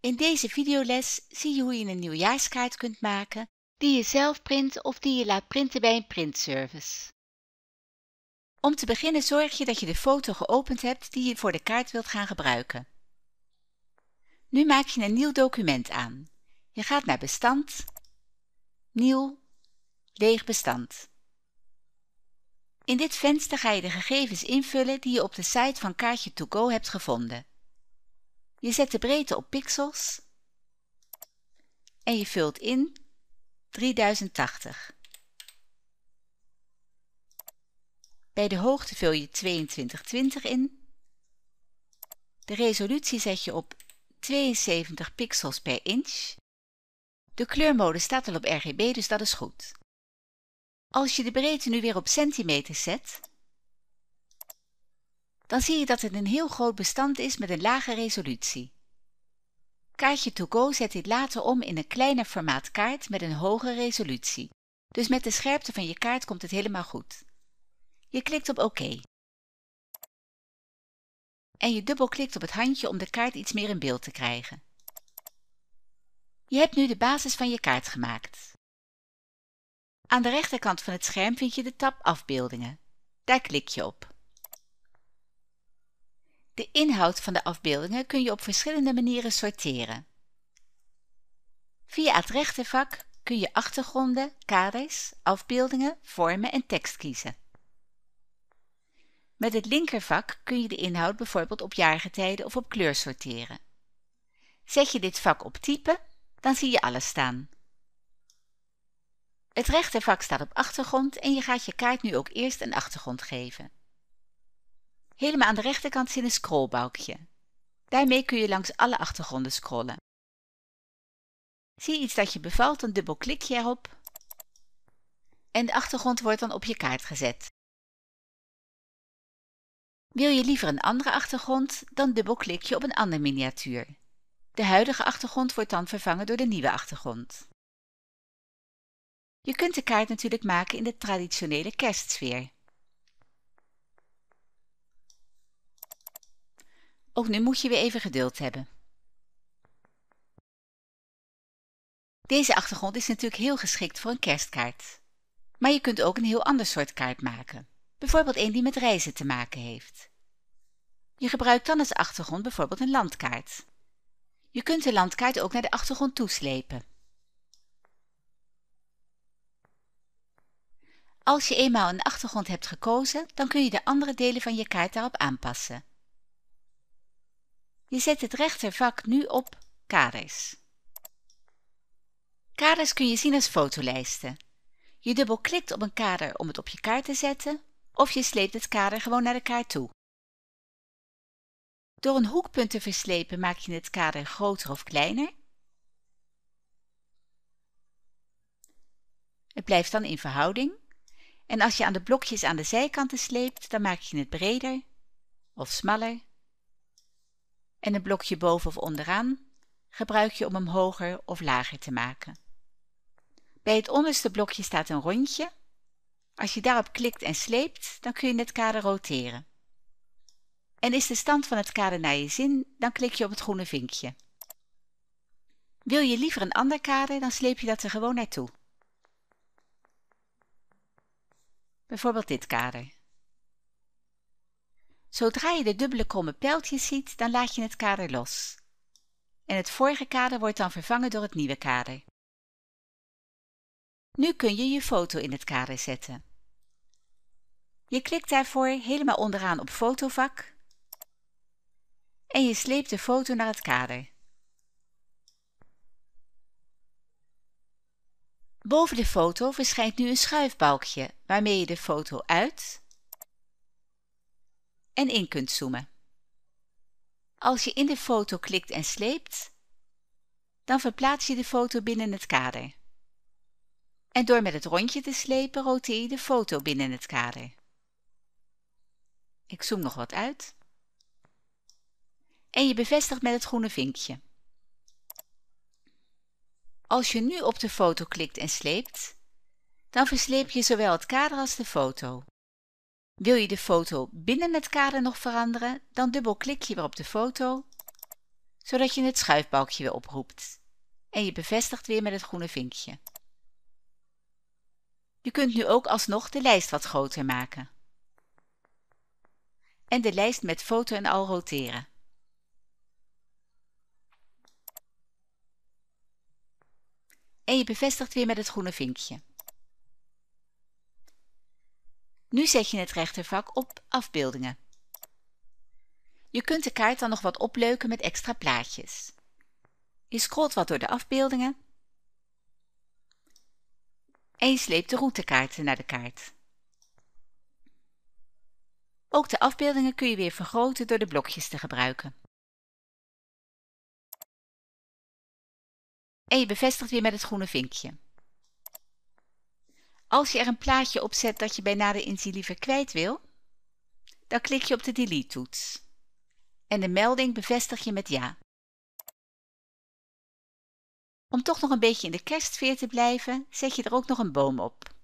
In deze videoles zie je hoe je een nieuwjaarskaart kunt maken die je zelf print of die je laat printen bij een printservice. Om te beginnen zorg je dat je de foto geopend hebt die je voor de kaart wilt gaan gebruiken. Nu maak je een nieuw document aan. Je gaat naar Bestand, Nieuw, Leeg bestand. In dit venster ga je de gegevens invullen die je op de site van kaartje To go hebt gevonden. Je zet de breedte op pixels en je vult in 3080. Bij de hoogte vul je 2220 in. De resolutie zet je op 72 pixels per inch. De kleurmode staat al op RGB, dus dat is goed. Als je de breedte nu weer op centimeter zet, dan zie je dat het een heel groot bestand is met een lage resolutie. Kaartje to go zet dit later om in een kleiner formaat kaart met een hoge resolutie. Dus met de scherpte van je kaart komt het helemaal goed. Je klikt op OK. En je dubbelklikt op het handje om de kaart iets meer in beeld te krijgen. Je hebt nu de basis van je kaart gemaakt. Aan de rechterkant van het scherm vind je de tab Afbeeldingen. Daar klik je op. De inhoud van de afbeeldingen kun je op verschillende manieren sorteren. Via het rechtervak kun je achtergronden, kaders, afbeeldingen, vormen en tekst kiezen. Met het linkervak kun je de inhoud bijvoorbeeld op jaargetijden of op kleur sorteren. Zet je dit vak op type, dan zie je alles staan. Het rechtervak staat op achtergrond en je gaat je kaart nu ook eerst een achtergrond geven. Helemaal aan de rechterkant zit een scrollbalkje. Daarmee kun je langs alle achtergronden scrollen. Zie je iets dat je bevalt, dan dubbelklik je erop en de achtergrond wordt dan op je kaart gezet. Wil je liever een andere achtergrond, dan dubbelklik je op een andere miniatuur. De huidige achtergrond wordt dan vervangen door de nieuwe achtergrond. Je kunt de kaart natuurlijk maken in de traditionele kerstsfeer. Ook oh, nu moet je weer even geduld hebben. Deze achtergrond is natuurlijk heel geschikt voor een kerstkaart. Maar je kunt ook een heel ander soort kaart maken. Bijvoorbeeld een die met reizen te maken heeft. Je gebruikt dan als achtergrond bijvoorbeeld een landkaart. Je kunt de landkaart ook naar de achtergrond toeslepen. Als je eenmaal een achtergrond hebt gekozen, dan kun je de andere delen van je kaart daarop aanpassen. Je zet het rechtervak nu op kaders. Kaders kun je zien als fotolijsten. Je dubbelklikt op een kader om het op je kaart te zetten of je sleept het kader gewoon naar de kaart toe. Door een hoekpunt te verslepen maak je het kader groter of kleiner. Het blijft dan in verhouding. En als je aan de blokjes aan de zijkanten sleept, dan maak je het breder of smaller en een blokje boven of onderaan gebruik je om hem hoger of lager te maken. Bij het onderste blokje staat een rondje. Als je daarop klikt en sleept, dan kun je het kader roteren. En is de stand van het kader naar je zin, dan klik je op het groene vinkje. Wil je liever een ander kader, dan sleep je dat er gewoon naartoe. Bijvoorbeeld dit kader. Zodra je de dubbele kromme pijltjes ziet, dan laat je het kader los. En het vorige kader wordt dan vervangen door het nieuwe kader. Nu kun je je foto in het kader zetten. Je klikt daarvoor helemaal onderaan op fotovak en je sleept de foto naar het kader. Boven de foto verschijnt nu een schuifbalkje waarmee je de foto uit en in kunt zoomen. Als je in de foto klikt en sleept, dan verplaats je de foto binnen het kader. En door met het rondje te slepen roteer je de foto binnen het kader. Ik zoom nog wat uit. En je bevestigt met het groene vinkje. Als je nu op de foto klikt en sleept, dan versleep je zowel het kader als de foto. Wil je de foto binnen het kader nog veranderen, dan dubbelklik je weer op de foto, zodat je het schuifbalkje weer oproept. En je bevestigt weer met het groene vinkje. Je kunt nu ook alsnog de lijst wat groter maken. En de lijst met foto en al roteren. En je bevestigt weer met het groene vinkje. Nu zet je het rechtervak op afbeeldingen. Je kunt de kaart dan nog wat opleuken met extra plaatjes. Je scrolt wat door de afbeeldingen en je sleept de routekaarten naar de kaart. Ook de afbeeldingen kun je weer vergroten door de blokjes te gebruiken. En je bevestigt weer met het groene vinkje. Als je er een plaatje op zet dat je bij nader inzien liever kwijt wil, dan klik je op de delete-toets. En de melding bevestig je met ja. Om toch nog een beetje in de kerstsfeer te blijven, zet je er ook nog een boom op.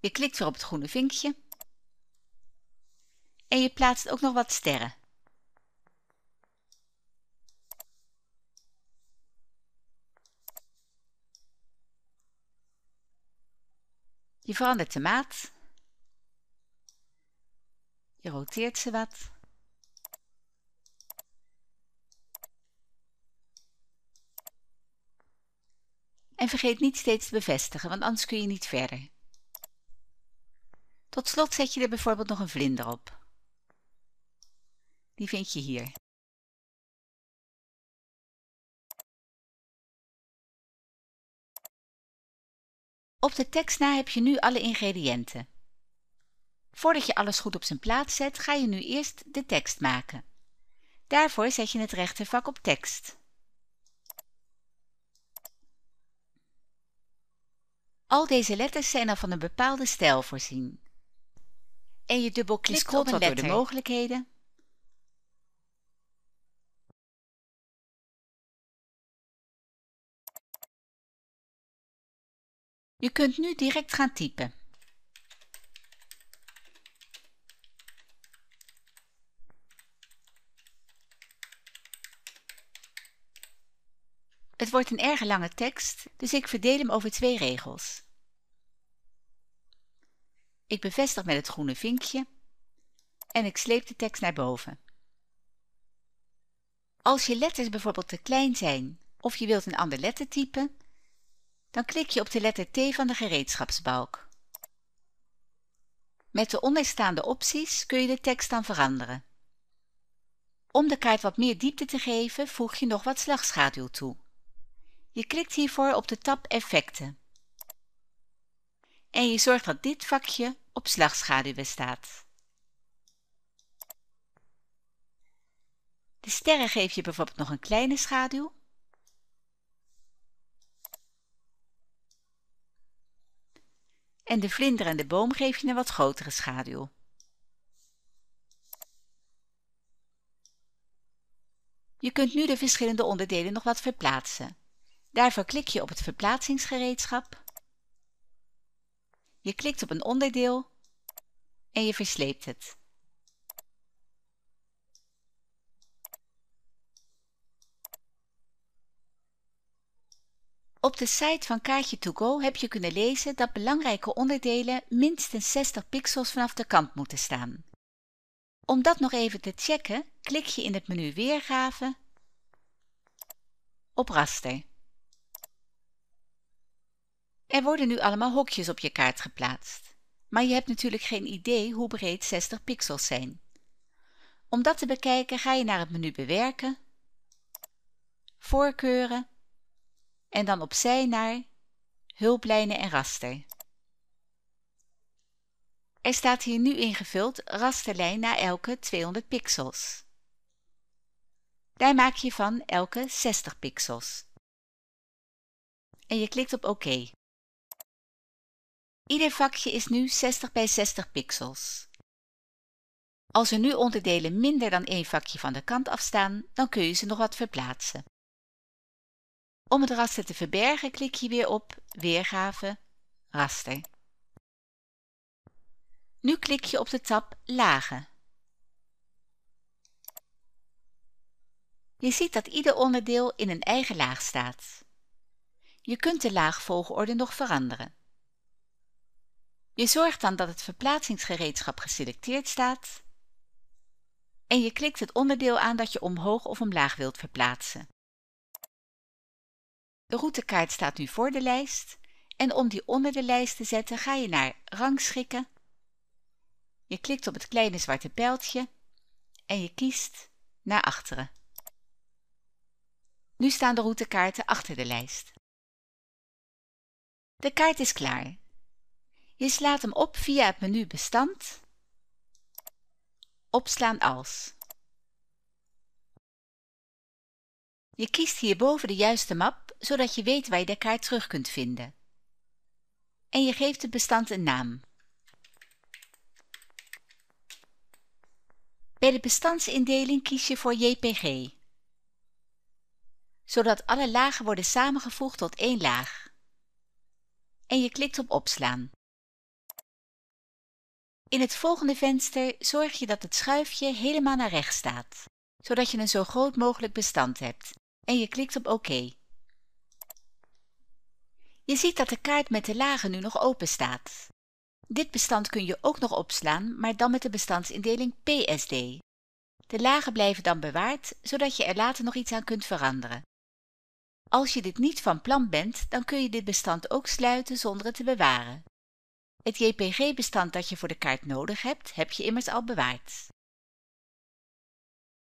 Je klikt weer op het groene vinkje. En je plaatst ook nog wat sterren. Je verandert de maat. Je roteert ze wat. En vergeet niet steeds te bevestigen, want anders kun je niet verder. Tot slot zet je er bijvoorbeeld nog een vlinder op. Die vind je hier. Op de tekstna heb je nu alle ingrediënten. Voordat je alles goed op zijn plaats zet, ga je nu eerst de tekst maken. Daarvoor zet je het rechtervak op tekst. Al deze letters zijn al van een bepaalde stijl voorzien. En je dubbelklikt op een letter. de mogelijkheden Je kunt nu direct gaan typen. Het wordt een erg lange tekst, dus ik verdeel hem over twee regels. Ik bevestig met het groene vinkje en ik sleep de tekst naar boven. Als je letters bijvoorbeeld te klein zijn of je wilt een ander lettertype, dan klik je op de letter T van de gereedschapsbalk. Met de onderstaande opties kun je de tekst dan veranderen. Om de kaart wat meer diepte te geven, voeg je nog wat slagschaduw toe. Je klikt hiervoor op de tab Effecten. En je zorgt dat dit vakje op slagschaduw staat. De sterren geef je bijvoorbeeld nog een kleine schaduw en de vlinder en de boom geef je een wat grotere schaduw. Je kunt nu de verschillende onderdelen nog wat verplaatsen. Daarvoor klik je op het verplaatsingsgereedschap. Je klikt op een onderdeel en je versleept het. Op de site van Kaartje To Go heb je kunnen lezen dat belangrijke onderdelen minstens 60 pixels vanaf de kant moeten staan. Om dat nog even te checken, klik je in het menu Weergave op Raster. Er worden nu allemaal hokjes op je kaart geplaatst, maar je hebt natuurlijk geen idee hoe breed 60 pixels zijn. Om dat te bekijken ga je naar het menu Bewerken, Voorkeuren en dan opzij naar hulplijnen en raster. Er staat hier nu ingevuld rasterlijn na elke 200 pixels. Daar maak je van elke 60 pixels. En je klikt op OK. Ieder vakje is nu 60 bij 60 pixels. Als er nu onderdelen minder dan één vakje van de kant afstaan, dan kun je ze nog wat verplaatsen. Om het raster te verbergen klik je weer op Weergave, Raster. Nu klik je op de tab Lagen. Je ziet dat ieder onderdeel in een eigen laag staat. Je kunt de laagvolgorde nog veranderen. Je zorgt dan dat het verplaatsingsgereedschap geselecteerd staat en je klikt het onderdeel aan dat je omhoog of omlaag wilt verplaatsen. De routekaart staat nu voor de lijst en om die onder de lijst te zetten ga je naar Rangschikken. Je klikt op het kleine zwarte pijltje en je kiest naar achteren. Nu staan de routekaarten achter de lijst. De kaart is klaar. Je slaat hem op via het menu Bestand, Opslaan als. Je kiest hierboven de juiste map zodat je weet waar je de kaart terug kunt vinden. En je geeft het bestand een naam. Bij de bestandsindeling kies je voor JPG, zodat alle lagen worden samengevoegd tot één laag. En je klikt op opslaan. In het volgende venster zorg je dat het schuifje helemaal naar rechts staat, zodat je een zo groot mogelijk bestand hebt, en je klikt op OK. Je ziet dat de kaart met de lagen nu nog open staat. Dit bestand kun je ook nog opslaan, maar dan met de bestandsindeling PSD. De lagen blijven dan bewaard, zodat je er later nog iets aan kunt veranderen. Als je dit niet van plan bent, dan kun je dit bestand ook sluiten zonder het te bewaren. Het JPG-bestand dat je voor de kaart nodig hebt, heb je immers al bewaard.